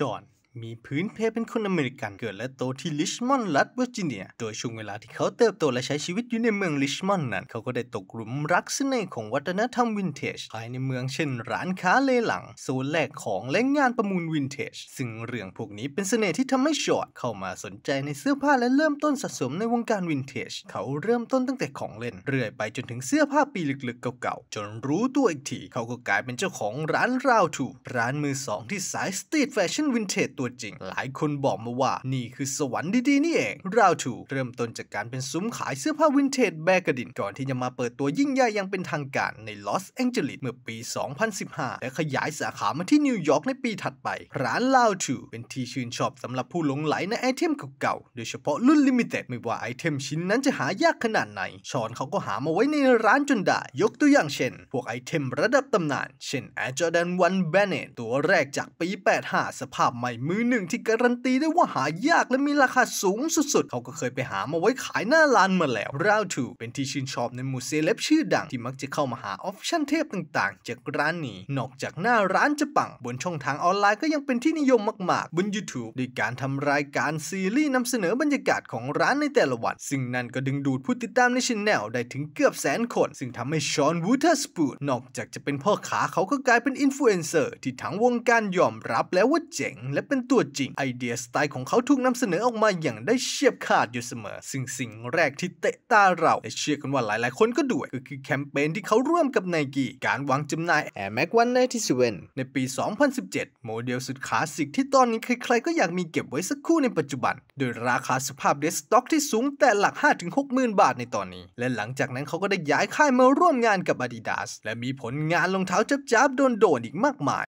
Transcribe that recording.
Sean. มีพื้นเพเป็นคนอเมริกันเกิดและโตที่ลิชมอนด์รัฐเวอร์จิเนีย โดยช่วงเวลาที่เขาเติบโตและใช้ชีวิตอยู่ในเมืองลิชมอนด์นั้นเขาก็ได้ตกหลุมรักเสน่ห์ของวัฒนธรรมวินเทจภายในเมืองเช่นร้านค้าเลหลังโซนแลกของและงานประมูลวินเทจ ซึ่งเรื่องพวกนี้เป็นเสน่ห์ที่ทำให้ชอตเข้ามาสนใจในเสื้อผ้าและเริ่มต้นสะสมในวงการวินเทจเขาเริ่มต้นตั้งแต่ของเล่น เรื่อยไปจนถึงเสื้อผ้าปีลึกๆเก่าๆ จนรู้ตัวอีกทีเขาก็กลายเป็นเจ้าของร้านราวทูร้านมือสองที่สายสตรีทแฟชั่นวินเทจัวจริงหลายคนบอกมาว่านี่คือสวรรค์ดีๆ นี่เองราวถูเริ่มต้นจากการเป็นซุ้มขายเสื้อผ้าวินเทจแบกดินก่อนที่จะมาเปิดตัวยิ่งใหญ่ยังเป็นทางการในลอสแองเจลิสเมื่อปี 2015 และขยายสาขามาที่นิวยอร์กในปีถัดไป ร้านราวถูเป็นที่ชื่นชอบสำหรับผู้หลงไหลในไอเทมเก่าๆโดยเฉพาะรุ่นลิมิเต็ดไม่ว่าไอเทมชิ้นนั้นจะหายากขนาดไหนชอนเขาก็หามาไว้ในร้านจนได้ยกตัวอย่างเช่นพวกไอเทม ระดับตำนาน เช่นแอร์จอแดนวันแบนเนตตัวแรกจากปี 85 สภาพใหม่มือหนึ่งที่การันตีได้ว่าหายากและมีราคาสูงสุดๆ เขาก็เคยไปหามาไว้ขายหน้าร้านมาแล้ว ราวทูเป็นที่ชื่นชอบในหมู่เซเลบชื่อดังที่มักจะเข้ามาหาออฟชั่นเทพต่างๆ จากร้านนี้ นอกจากหน้าร้านจะปังบนช่องทางออนไลน์ก็ยังเป็นที่นิยมมากๆ บน YouTube ด้วยการทำรายการซีรีส์นำเสนอบรรยากาศของร้านในแต่ละวันซึ่งนั่นก็ดึงดูดผู้ติดตามในชแนลได้ถึงเกือบแสนคน ซึ่งทำให้ชอนวูเทอร์สปูดนอกจากจะเป็นพ่อขาเขาก็กลายเป็นอินฟลูเอนเซอร์ที่ทั้งวงการยอมรับแล้วว่าเจ๋งและเป็นนตัวจริง ไอเดียสไตล์ของเขาถูกนำเสนอออกมาอย่างได้เฉียบขาดอยู่เสมอซึ่งสิ่งแรกที่เตะตาเราและเชื่อกันว่าหลาย ๆ คนก็ด้วยก็คือแคมเปญที่เขาร่วมกับไนกี้การวางจำหน่าย Air Max 197ในปี 2017 โมเดล สุดคลาสสิกที่ตอนนี้ ใครๆ ก็อยากมีเก็บไว้สักคู่ในปัจจุบัน โดยราคาสภาพเดสต็อกที่สูงแต่หลัก 5-6หมื่นบาทในตอนนี้และหลังจากนั้นเขาก็ได้ย้ายค่ายมาร่วมงานกับ Adidas และมีผลงานรองเท้าจับๆ โดนๆ อีกมากมาย